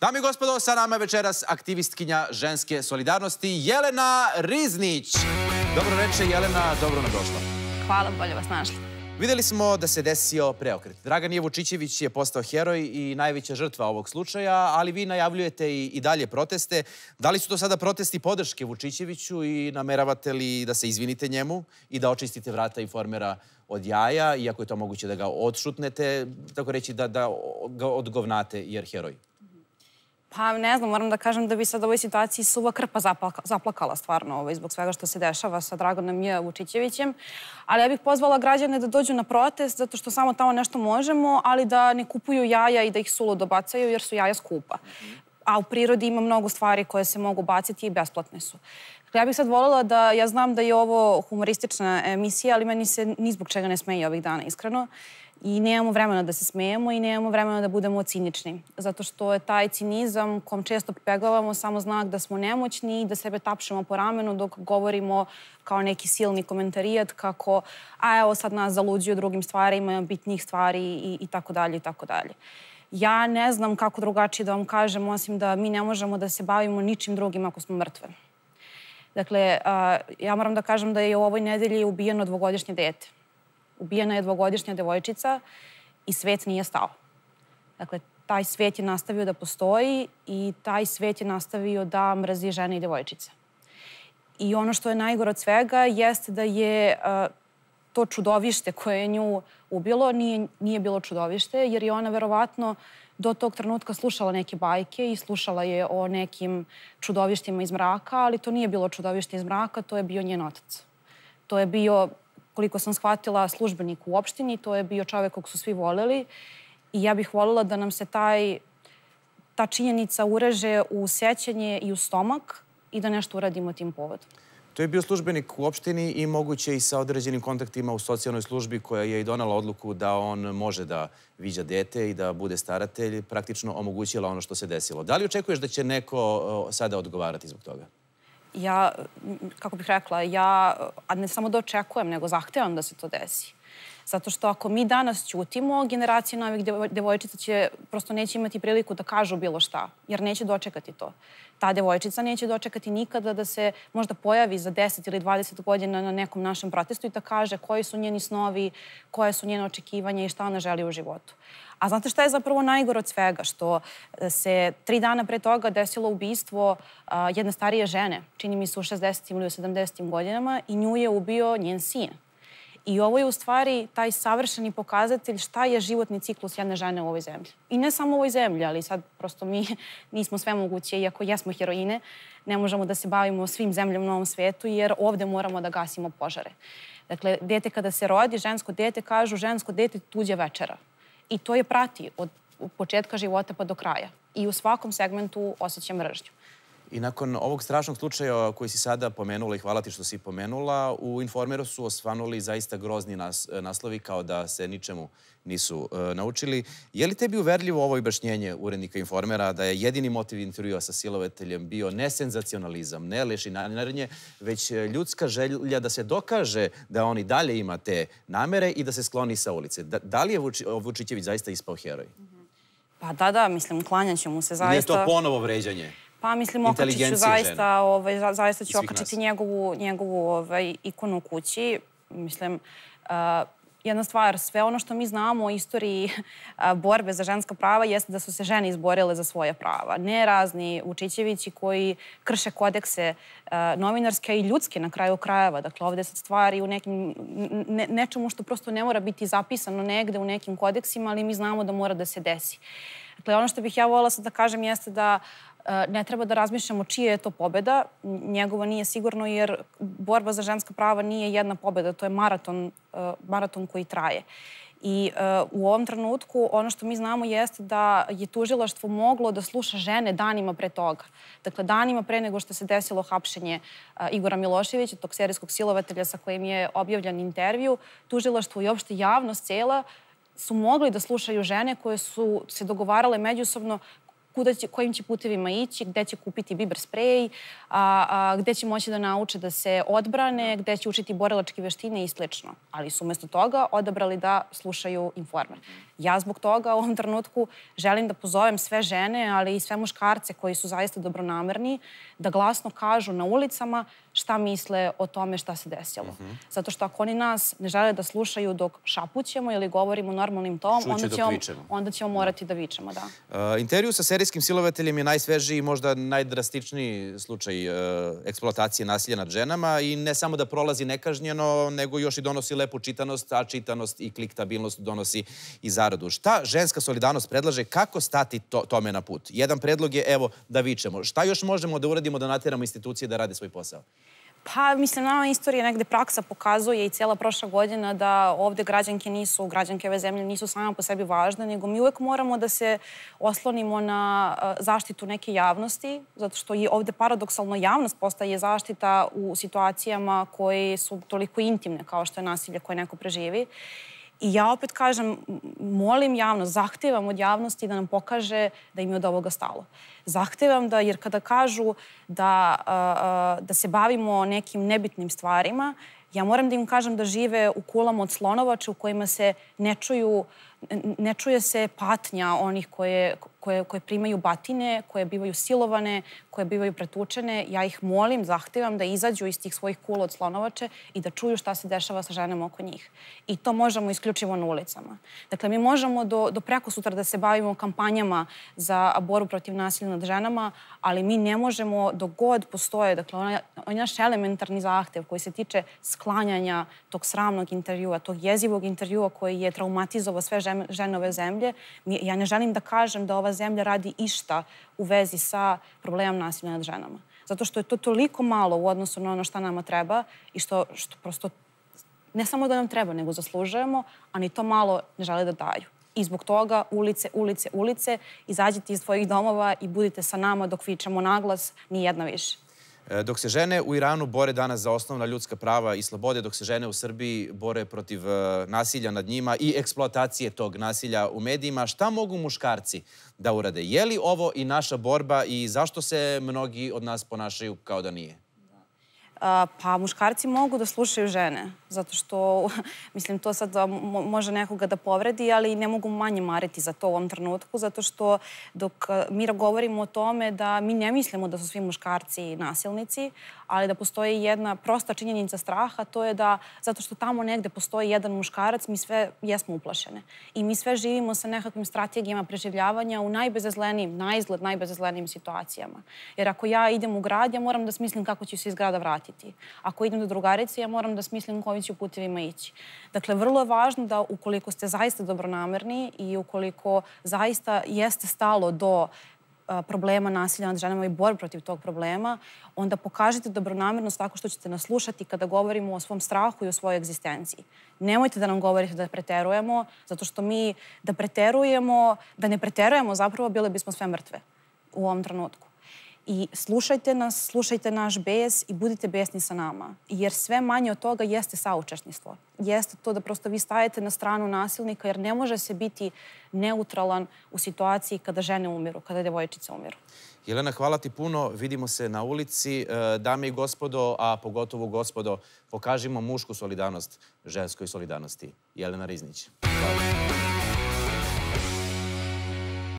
Dami i gospodo, sa nama je večeras aktivistkinja ženske solidarnosti Jelena Riznić. Dobro veče, Jelena, dobro na došlo. Hvala, bolje vas našli. Videli smo da se desio preokret. Dragan Jevučićević je postao heroj i najveća žrtva ovog slučaja, ali vi najavljujete i, i dalje proteste. Da li su to sada protesti podrške Vučićeviću i nameravate li da se izvinite njemu i da očistite vrata informera od jaja, iako je to moguće da ga odšutnete, tako reći da, da ga odgovnate jer heroj? Pa ne znam, moram da kažem da bi sad u ovoj situaciji suva krpa zaplaka, zaplakala stvarno ovaj, zbog svega što se dešava sa Draganom J. Vučićevićem. Ali ja bih pozvala građane da dođu na protest zato što samo tamo nešto možemo, ali da ne kupuju jaja i da ih sulo dobacaju jer su jaja skupa. A u prirodi ima mnogo stvari koje se mogu baciti i besplatne su. Ja bih sad volila da, ja znam da je ovo humoristična emisija, ali meni se ni zbog čega ne smeji ovih dana, iskreno. I nemamo vremena da se smejemo i nemamo vremena da budemo cinični. Zato što je taj cinizam kom često pripeglavamo samo znak da smo nemoćni i da sebe tapšemo po ramenu dok govorimo kao neki silni komentarijat kako a evo sad nas zaluđuju drugim stvarima, bitnih stvari i, i tako dalje i tako dalje. Ja ne znam kako drugačije da vam kažem, osim da mi ne možemo da se bavimo ničim drugim ako smo mrtve. Dakle, ja moram da kažem da je u ovoj nedelji ubijeno dvogodišnje dete ubijena je dvogodišnja devojčica i svet nije stao. Dakle, taj svet je nastavio da postoji i taj svet je nastavio da mrazi žene i devojčice. I ono što je najgore od svega jeste da je uh, to čudovište koje je nju ubilo nije, nije bilo čudovište, jer je ona verovatno do tog trenutka slušala neke bajke i slušala je o nekim čudovištima iz mraka, ali to nije bilo čudovište iz mraka, to je bio njen otac. To je bio koliko sam shvatila, službenik u opštini. To je bio čovek kog su svi voleli. I ja bih voljela da nam se taj, ta činjenica ureže u sećanje i u stomak i da nešto uradimo tim povodom. To je bio službenik u opštini i moguće i sa određenim kontaktima u socijalnoj službi koja je i donala odluku da on može da viđa dete i da bude staratelj, praktično omogućila ono što se desilo. Da li očekuješ da će neko sada odgovarati zbog toga? ja, kako bih rekla, ja, a ne samo da očekujem, nego zahtevam da se to desi. Zato što ako mi danas ćutimo, generacije novih devojčica će, prosto neće imati priliku da kažu bilo šta, jer neće dočekati to. Ta devojčica neće dočekati nikada da se možda pojavi za 10 ili 20 godina na nekom našem protestu i da kaže koji su njeni snovi, koje su njene očekivanja i šta ona želi u životu. A znate šta je zapravo najgore od svega? Što e, se tri dana pre toga desilo ubistvo jedne starije žene, čini mi se u 60. ili u 70. godinama, i nju je ubio njen sin. I ovo je u stvari taj savršeni pokazatelj šta je životni ciklus jedne žene u ovoj zemlji. I ne samo u ovoj zemlji, ali sad prosto mi nismo sve moguće, iako jesmo heroine, ne možemo da se bavimo svim zemljom u ovom svetu, jer ovde moramo da gasimo požare. Dakle, dete kada se rodi, žensko dete, kažu žensko dete tuđe večera. I to je prati od početka života pa do kraja. I u svakom segmentu osjećam mržnju. I nakon ovog strašnog slučaja koji si sada pomenula i hvala ti što si pomenula, u Informeru su osvanuli zaista grozni naslovi kao da se ničemu nisu e, naučili. Je li tebi uverljivo ovo objašnjenje urednika Informera da je jedini motiv intervjua sa silovateljem bio ne senzacionalizam, ne lešinarenje, već ljudska želja da se dokaže da on i dalje ima te namere i da se skloni sa ulice? Da, da li je Vučićević zaista ispao heroj? Pa da, da, mislim, klanjaću mu se zaista... Nije to ponovo vređanje? Pa mislim, okačit zaista, ovaj, zaista ću okačiti njegovu, njegovu ovaj, ikonu u kući. Mislim, uh, jedna stvar, sve ono što mi znamo o istoriji borbe za ženska prava jeste da su se žene izborile za svoje prava. Ne razni učićevići koji krše kodekse novinarske i ljudske na kraju krajeva. Dakle, ovde se stvari u nekim, ne, nečemu što prosto ne mora biti zapisano negde u nekim kodeksima, ali mi znamo da mora da se desi. Dakle, ono što bih ja volila sad da kažem jeste da Eh, ne treba da razmišljamo čija je to pobeda. Njegova nije sigurno jer borba za ženska prava nije jedna pobeda, to je maraton, eh, maraton koji traje. I eh, u ovom trenutku ono što mi znamo jeste da je tužilaštvo moglo da sluša žene danima pre toga. Dakle, danima pre nego što se desilo hapšenje Igora Miloševića, tog serijskog silovatelja sa kojim je objavljan intervju, tužilaštvo i opšte javnost cela su mogli da slušaju žene koje su se dogovarale međusobno kuda će, kojim će putevima ići, gde će kupiti biber sprej, a, a, gde će moći da nauče da se odbrane, da. gde će učiti borilačke veštine i sl. Ali su umesto toga odabrali da slušaju informer. Ja zbog toga u ovom trenutku želim da pozovem sve žene, ali i sve muškarce koji su zaista dobronamerni, da glasno kažu na ulicama šta misle o tome šta se desilo. Mhm. Zato što ako oni nas ne žele da slušaju dok šapućemo ili govorimo normalnim tom, onda ćemo, onda ćemo morati da vičemo. Da. E, intervju sa serijskim silovateljem je najsvežiji i možda najdrastičniji slučaj e, eksploatacije nasilja nad ženama i ne samo da prolazi nekažnjeno, nego još i donosi lepu čitanost, a čitanost i kliktabilnost donosi i zaradu. Šta ženska solidarnost predlaže? Kako stati tome na put? Jedan predlog je, evo, da vičemo. Šta još možemo da uradimo da natjeramo institucije da rade svoj posao? Pa, mislim, nama istorija negde praksa pokazuje i cijela prošla godina da ovde građanke nisu, građanke ove zemlje nisu sama po sebi važne, nego mi uvek moramo da se oslonimo na zaštitu neke javnosti, zato što je ovde paradoksalno javnost postaje zaštita u situacijama koje su toliko intimne kao što je nasilje koje neko preživi. I ja opet kažem, molim javnost, zahtevam od javnosti da nam pokaže da im je od ovoga stalo. Zahtevam da, jer kada kažu da, da se bavimo nekim nebitnim stvarima, ja moram da im kažem da žive u kulama od slonovača u kojima se ne čuju uh, ne čuje se patnja onih koje, koje, koje primaju batine, koje bivaju silovane, koje bivaju pretučene. Ja ih molim, zahtevam da izađu iz tih svojih kula od slonovače i da čuju šta se dešava sa ženama oko njih. I to možemo isključivo na ulicama. Dakle, mi možemo do, do preko sutra da se bavimo kampanjama za boru protiv nasilja nad ženama, ali mi ne možemo dok god postoje, dakle, ona naš elementarni zahtev koji se tiče sklanjanja tog sramnog intervjua, tog jezivog intervjua koji je traumatizovao sve žene ove zemlje. Ja ne želim da kažem da ova zemlja radi išta u vezi sa problemom nasilja nad ženama. Zato što je to toliko malo u odnosu na ono šta nama treba i što, što prosto ne samo da nam treba, nego zaslužujemo, a ni to malo ne žele da daju. I zbog toga ulice, ulice, ulice, izađite iz svojih domova i budite sa nama dok vičemo naglas, ni jedna više. E, dok se žene u Iranu bore danas za osnovna ljudska prava i slobode, dok se žene u Srbiji bore protiv e, nasilja nad njima i eksploatacije tog nasilja u medijima, šta mogu muškarci da urade? Je li ovo i naša borba i zašto se mnogi od nas ponašaju kao da nije? pa muškarci mogu da slušaju žene, zato što, mislim, to sad može nekoga da povredi, ali ne mogu manje mariti za to u ovom trenutku, zato što dok mi govorimo o tome da mi ne mislimo da su svi muškarci nasilnici, ali da postoji jedna prosta činjenica straha, to je da zato što tamo negde postoji jedan muškarac, mi sve jesmo uplašene. I mi sve živimo sa nekakvim strategijama preživljavanja u najbezazlenijim, najizgled najbezazlenijim situacijama. Jer ako ja idem u grad, ja moram da smislim kako ću se iz grada vratiti. Ako idem do drugarice, ja moram da smislim kojim ću putevima ići. Dakle, vrlo je važno da ukoliko ste zaista dobronamerni i ukoliko zaista jeste stalo do problema nasilja nad ženama i borbe protiv tog problema, onda pokažite dobronamernost tako što ćete naslušati kada govorimo o svom strahu i o svojoj egzistenciji. Nemojte da nam govorite da preterujemo, zato što mi da preterujemo, da ne preterujemo zapravo, bile bismo sve mrtve u ovom trenutku. I slušajte nas, slušajte naš bes i budite besni sa nama. Jer sve manje od toga jeste saučešnjstvo. Jeste to da prosto vi stajete na stranu nasilnika jer ne može se biti neutralan u situaciji kada žene umiru, kada devojčice umiru. Jelena, hvala ti puno. Vidimo se na ulici. E, dame i gospodo, a pogotovo gospodo, pokažimo mušku solidarnost, ženskoj solidarnosti. Jelena Riznić. Hvala.